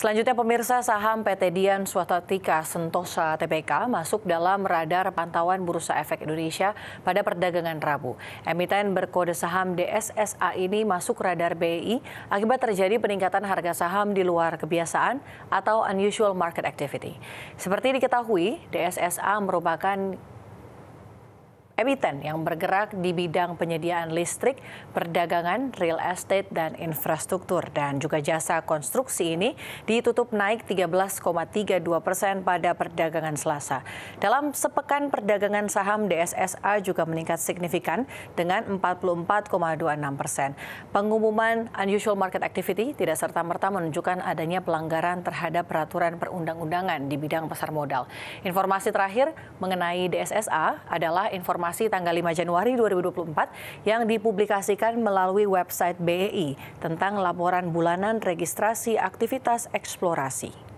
Selanjutnya pemirsa saham PT Dian Swatatika Sentosa TBK masuk dalam radar pantauan Bursa Efek Indonesia pada perdagangan Rabu. Emiten berkode saham DSSA ini masuk radar BI akibat terjadi peningkatan harga saham di luar kebiasaan atau unusual market activity. Seperti diketahui, DSSA merupakan emiten yang bergerak di bidang penyediaan listrik, perdagangan, real estate, dan infrastruktur. Dan juga jasa konstruksi ini ditutup naik 13,32 persen pada perdagangan Selasa. Dalam sepekan perdagangan saham DSSA juga meningkat signifikan dengan 44,26 persen. Pengumuman unusual market activity tidak serta-merta menunjukkan adanya pelanggaran terhadap peraturan perundang-undangan di bidang pasar modal. Informasi terakhir mengenai DSSA adalah informasi Informasi tanggal 5 Januari 2024 yang dipublikasikan melalui website BEI tentang laporan bulanan registrasi aktivitas eksplorasi.